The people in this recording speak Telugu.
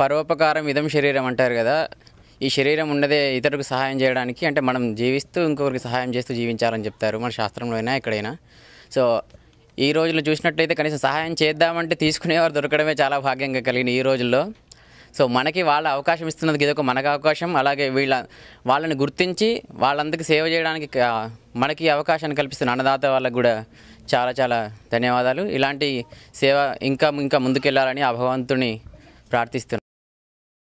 పరోపకారం ఇదం శరీరం అంటారు కదా ఈ శరీరం ఉన్నదే ఇతరులకు సహాయం చేయడానికి అంటే మనం జీవిస్తూ ఇంకొకరికి సహాయం చేస్తూ జీవించాలని చెప్తారు మన శాస్త్రంలో అయినా ఎక్కడైనా సో ఈ రోజుల్లో చూసినట్లయితే కనీసం సహాయం చేద్దామంటే తీసుకునేవారు దొరకడమే చాలా భాగ్యంగా కలిగిన ఈ రోజుల్లో సో మనకి వాళ్ళ అవకాశం ఇస్తున్నది ఇదొక మనకు అవకాశం అలాగే వీళ్ళ వాళ్ళని గుర్తించి వాళ్ళందరికీ సేవ చేయడానికి మనకి అవకాశాన్ని కల్పిస్తున్న అన్నదాత వాళ్ళకు కూడా చాలా చాలా ధన్యవాదాలు ఇలాంటి సేవ ఇంకా ఇంకా ముందుకెళ్ళాలని ఆ భగవంతుని ప్రార్థిస్తున్నాను